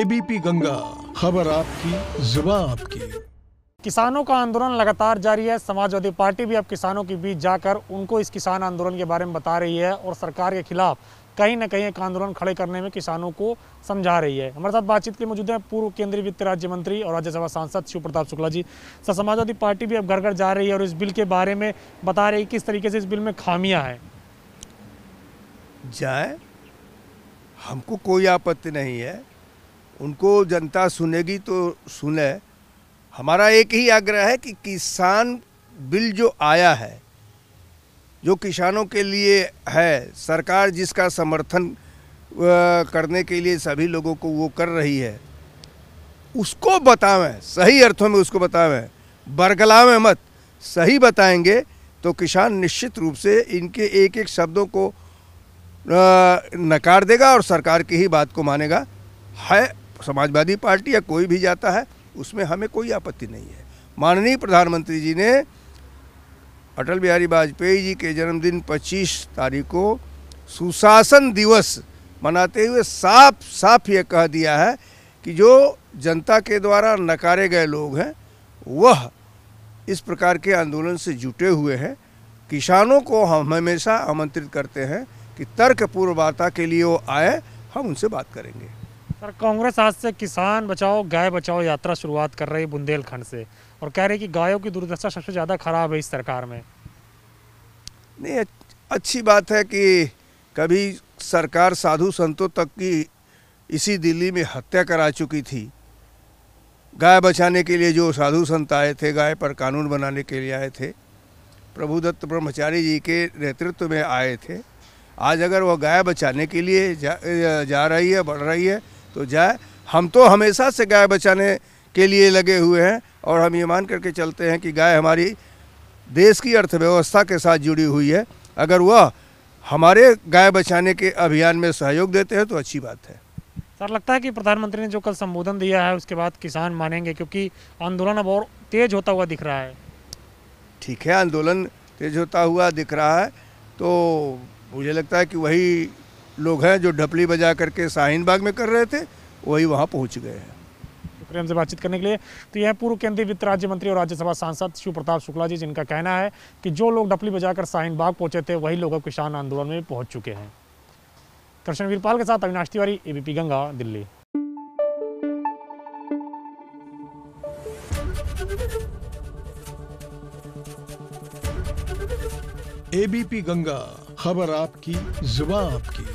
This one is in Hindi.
एबीपी गंगा खबर आपकी जुबा आपकी किसानों का आंदोलन लगातार जारी है समाजवादी पार्टी भी अब किसानों के बीच जाकर उनको इस किसान आंदोलन के बारे में बता रही है और सरकार के खिलाफ कहीं ना कहीं एक आंदोलन खड़े करने में किसानों को समझा रही है हमारे साथ बातचीत के मौजूद हैं पूर्व केंद्रीय वित्त राज्य मंत्री और राज्यसभा सांसद शिव प्रताप शुक्ला जी सर समाजवादी पार्टी भी अब घर घर जा रही है और इस बिल के बारे में बता रही है किस तरीके से इस बिल में खामियां हैं जाए हमको कोई आपत्ति नहीं है उनको जनता सुनेगी तो सुने हमारा एक ही आग्रह है कि किसान बिल जो आया है जो किसानों के लिए है सरकार जिसका समर्थन करने के लिए सभी लोगों को वो कर रही है उसको बतावें सही अर्थों में उसको बतावें बरगलावें मत सही बताएंगे तो किसान निश्चित रूप से इनके एक एक शब्दों को नकार देगा और सरकार की ही बात को मानेगा है समाजवादी पार्टी या कोई भी जाता है उसमें हमें कोई आपत्ति नहीं है माननीय प्रधानमंत्री जी ने अटल बिहारी वाजपेयी जी के जन्मदिन 25 तारीख को सुशासन दिवस मनाते हुए साफ साफ ये कह दिया है कि जो जनता के द्वारा नकारे गए लोग हैं वह इस प्रकार के आंदोलन से जुटे हुए हैं किसानों को हम हमेशा आमंत्रित करते हैं कि तर्कपूर्ण वार्ता के लिए वो आए हम उनसे बात करेंगे सर कांग्रेस आज से किसान बचाओ गाय बचाओ यात्रा शुरुआत कर रही है बुंदेलखंड से और कह रहे कि गायों की दुर्दशा सबसे ज़्यादा खराब है इस सरकार में नहीं अच्छी बात है कि कभी सरकार साधु संतों तक की इसी दिल्ली में हत्या करा चुकी थी गाय बचाने के लिए जो साधु संत आए थे गाय पर कानून बनाने के लिए आए थे प्रभुदत्त ब्रह्मचारी जी के नेतृत्व में आए थे आज अगर वह गाय बचाने के लिए जा, जा रही है बढ़ रही है तो जाए हम तो हमेशा से गाय बचाने के लिए लगे हुए हैं और हम ये मान करके चलते हैं कि गाय हमारी देश की अर्थव्यवस्था के साथ जुड़ी हुई है अगर वह हमारे गाय बचाने के अभियान में सहयोग देते हैं तो अच्छी बात है सर लगता है कि प्रधानमंत्री ने जो कल संबोधन दिया है उसके बाद किसान मानेंगे क्योंकि आंदोलन अब और तेज होता हुआ दिख रहा है ठीक है आंदोलन तेज होता हुआ दिख रहा है तो मुझे लगता है कि वही लोग हैं जो ढपली बजा करके शाहीन बाग में कर रहे थे वही वहाँ पहुँच गए हैं शुक्रिया हमसे बातचीत करने के लिए तो यह पूर्व केंद्रीय वित्त राज्य मंत्री और राज्यसभा सांसद शिव प्रताप शुक्ला जी जिनका कहना है कि जो लोग डपली बजाकर शाहीन बाग पहुंचे थे वही लोग किसान आंदोलन में पहुंच चुके हैं कृष्ण वीरपाल के साथ अविनाश तिवारी एबीपी गंगा दिल्ली एबीपी गंगा खबर आपकी जुबा आपकी